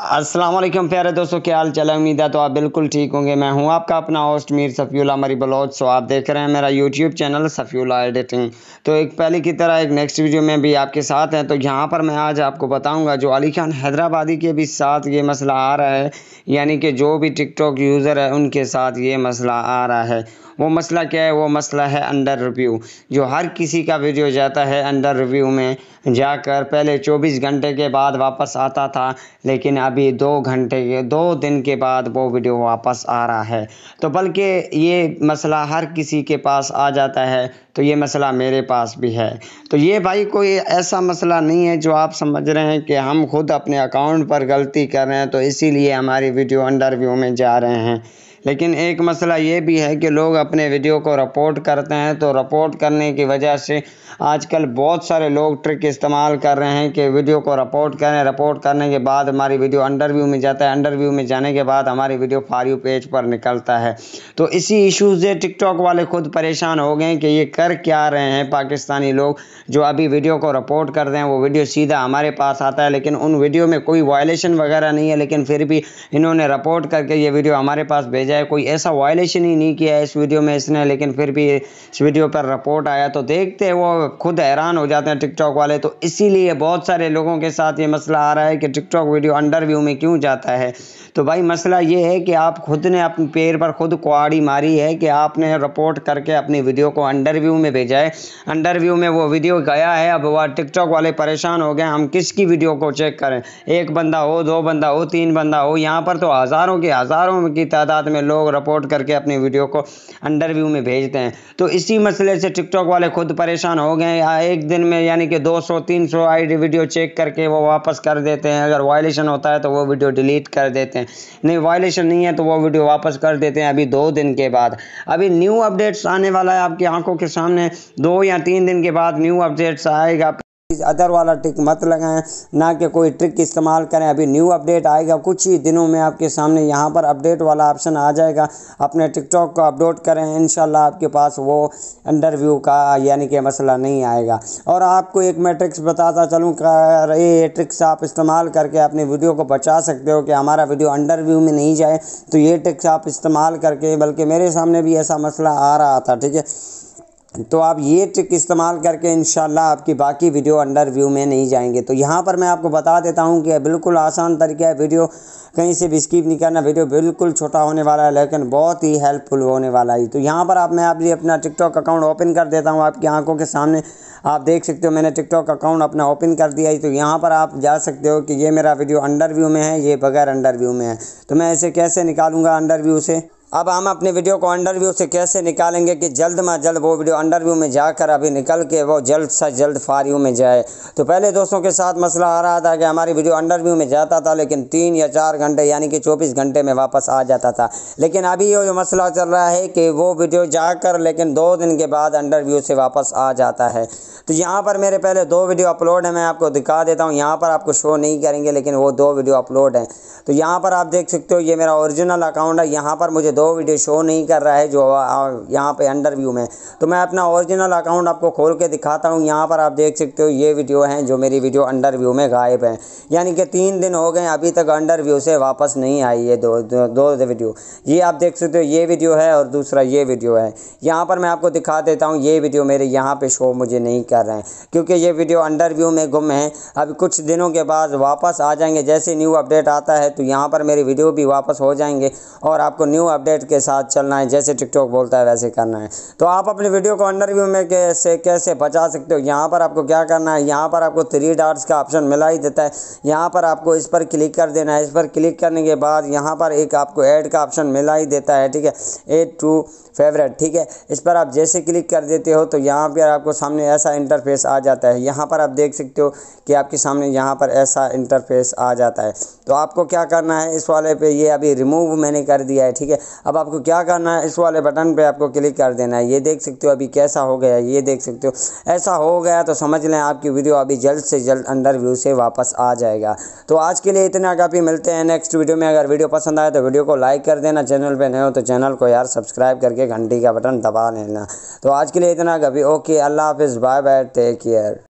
असलम प्यारे दोस्तों क्या हाल चला उम्मीद है तो आप बिल्कुल ठीक होंगे मैं हूं आपका अपना होस्ट मीर सफ़ीला मरी बलोच सो तो आप देख रहे हैं मेरा यूट्यूब चैनल सफ़ीला एडिटिंग तो एक पहले की तरह एक नेक्स्ट वीडियो में भी आपके साथ हैं तो यहाँ पर मैं आज आपको बताऊंगा जो अली खान हैदराबादी के भी साथ ये मसला आ रहा है यानी कि जो भी टिकटॉक यूज़र है उनके साथ ये मसला आ रहा है वो मसला क्या है वो मसला है अंडर रिव्यू जो हर किसी का वीडियो जाता है अंडर रिव्यू में जाकर पहले चौबीस घंटे के बाद वापस आता था लेकिन अभी दो घंटे के दो दिन के बाद वो वीडियो वापस आ रहा है तो बल्कि ये मसला हर किसी के पास आ जाता है तो ये मसला मेरे पास भी है तो ये भाई कोई ऐसा मसला नहीं है जो आप समझ रहे हैं कि हम खुद अपने अकाउंट पर गलती कर रहे हैं तो इसीलिए हमारी वीडियो अंडरव्यू में जा रहे हैं लेकिन एक मसला ये भी है कि लोग अपने वीडियो को रिपोर्ट करते हैं तो रिपोर्ट करने की वजह से आजकल बहुत सारे लोग ट्रिक इस्तेमाल कर रहे हैं कि वीडियो को रिपोर्ट करें रिपोर्ट करने के बाद हमारी वीडियो अंडरव्यू में जाता है अंडरव्यू में जाने के बाद हमारी वीडियो फार यू पेज पर निकलता है तो इसी इशू से टिकटॉक वाले खुद परेशान हो गए कि ये कर क्या रहे हैं पाकिस्तानी लोग जो अभी वीडियो को रिपोर्ट कर रहे हैं वो वीडियो सीधा हमारे पास आता है लेकिन उन वीडियो में कोई वायलेशन वगैरह नहीं है लेकिन फिर भी इन्होंने रिपोर्ट करके ये वीडियो हमारे पास भेज जाए कोई ऐसा वायलेशन ही नहीं किया इस वीडियो में इसने लेकिन फिर भी इस वीडियो पर रिपोर्ट आया तो देखते वो खुद हैरान हो जाते हैं टिकटॉक वाले तो इसीलिए बहुत सारे लोगों के साथ ये मसला आ रहा है कि टिकटॉक वीडियो अंडर व्यू में क्यों जाता है तो भाई मसला ये है कि आप खुद ने अपने पैर पर खुद कुआड़ी मारी है कि आपने रिपोर्ट करके अपनी वीडियो को अंडर व्यू में भेजा है अंडर व्यू में वो वीडियो गया है अब वह टिकटॉक वाले परेशान हो गए हम किसकी वीडियो को चेक करें एक बंदा हो दो बंदा हो तीन बंदा हो यहाँ पर तो हज़ारों के हज़ारों की तादाद में में लोग रिपोर्ट करके अपनी वीडियो को अंडर व्यू में भेजते हैं तो इसी मसले से टिकटॉक वाले खुद परेशान हो गए एक दिन में यानी कि 200 300 आईडी वीडियो चेक करके वो वापस कर देते हैं अगर वायलेशन होता है तो वो वीडियो डिलीट कर देते हैं नहीं वायलेशन नहीं है तो वो वीडियो वापस कर देते हैं अभी दो दिन के बाद अभी न्यू अपडेट्स आने वाला है आपकी आंखों के सामने दो या तीन दिन के बाद न्यू अपडेट्स आएगा अदर वाला ट्रिक मत लगाएं ना कि कोई ट्रिक इस्तेमाल करें अभी न्यू अपडेट आएगा कुछ ही दिनों में आपके सामने यहाँ पर अपडेट वाला ऑप्शन आ जाएगा अपने टिकटॉक को अपडोड करें इन आपके पास वो अंडरव्यू का यानी कि मसला नहीं आएगा और आपको एक मैं ट्रिक्स बताता चलूँ ये ट्रिक्स आप इस्तेमाल करके अपने वीडियो को बचा सकते हो कि हमारा वीडियो अंडरव्यू में नहीं जाए तो ये ट्रिक्स आप इस्तेमाल करके बल्कि मेरे सामने भी ऐसा मसला आ रहा था ठीक है तो आप ये ट्रिक इस्तेमाल करके इन आपकी बाकी वीडियो अंडर व्यू में नहीं जाएंगे तो यहाँ पर मैं आपको बता देता हूँ कि बिल्कुल आसान तरीका है वीडियो कहीं से भी स्किप नहीं करना वीडियो बिल्कुल छोटा होने वाला है लेकिन बहुत ही हेल्पफुल होने वाला है तो यहाँ पर आप मैं आप अपना टिकटॉक अकाउंट ओपन कर देता हूँ आपकी आंखों के सामने आप देख सकते हो मैंने टिकटॉक अकाउंट अपना ओपन कर दिया है तो यहाँ पर आप जा सकते हो कि ये मेरा वीडियो अंडर व्यू में है ये बगैर अंडर व्यू में है तो मैं इसे कैसे निकालूंगा अंडर व्यू से अब हम अपने वीडियो को अंडरव्यू से कैसे निकालेंगे कि जल्द में जल्द वो वीडियो अंडरव्यू में जाकर अभी निकल के वो जल्द से जल्द फारियों में जाए तो पहले दोस्तों के साथ मसला आ रहा था कि हमारी वीडियो अंडरव्यू में जाता था लेकिन तीन या चार घंटे यानी कि चौबीस घंटे में वापस आ जाता था लेकिन अभी ये जो मसला चल रहा है कि वो वीडियो जाकर लेकिन दो दिन के बाद अंडरव्यू से वापस आ जाता है तो यहाँ पर मेरे पहले दो वीडियो अपलोड है मैं आपको दिखा देता हूँ यहाँ पर आपको शो नहीं करेंगे लेकिन वो दो वीडियो अपलोड हैं तो यहाँ पर आप देख सकते हो ये मेरा ओरिजिनल अकाउंट है यहाँ पर मुझे दो वीडियो शो नहीं कर रहा है जो यहाँ पे अंडर व्यू में तो मैं अपना ओरिजिनल अकाउंट आपको खोल के दिखाता हूँ यहाँ पर आप देख सकते हो ये वीडियो हैं जो मेरी वीडियो अंडर व्यू में गायब हैं यानी कि तीन दिन हो गए अभी तक अंडर व्यू से वापस नहीं आई है दो दो, वीडियो ये आप देख सकते हो ये वीडियो है और दूसरा ये वीडियो है यहाँ पर मैं आपको दिखा देता हूँ ये वीडियो मेरे यहाँ पर शो मुझे नहीं कर रहे हैं क्योंकि ये वीडियो अंडर व्यू में गुम है अभी कुछ दिनों के बाद वापस आ जाएंगे जैसे न्यू अपडेट आता है तो यहाँ पर मेरी वीडियो भी वापस हो जाएंगे और आपको न्यू अपडेट अपडेट के साथ चलना है जैसे टिकटॉक बोलता है वैसे करना है तो आप अपने वीडियो को अंडर व्यू में कैसे कैसे बचा सकते हो यहाँ पर आपको क्या करना है यहाँ पर आपको थ्री डार्ट्स का ऑप्शन मिला ही देता है यहाँ पर आपको इस पर क्लिक कर देना है इस पर क्लिक करने के बाद यहाँ पर एक आपको एड का ऑप्शन मिला ही देता है ठीक है एड टू फेवरेट ठीक है इस पर आप जैसे क्लिक कर देते हो तो यहाँ पर आपको सामने ऐसा इंटरफेस आ जाता है यहाँ पर आप देख सकते हो कि आपके सामने यहाँ पर ऐसा इंटरफेस आ जाता है तो आपको क्या करना है इस वाले पे ये अभी रिमूव मैंने कर दिया है ठीक है अब आपको क्या करना है इस वाले बटन पे आपको क्लिक कर देना है ये देख सकते हो अभी कैसा हो गया ये देख सकते हो ऐसा हो गया तो समझ लें आपकी वीडियो अभी जल्द से जल्द अंडर व्यू से वापस आ जाएगा तो आज के लिए इतना काफ़ी मिलते हैं नेक्स्ट वीडियो में अगर वीडियो पसंद आए तो वीडियो को लाइक कर देना चैनल पर नए हो तो चैनल को यार सब्सक्राइब करके घंटी का बटन दबा लेना तो आज के लिए इतना काफी ओके अल्लाह हाफिज़ बाय बाय टेक केयर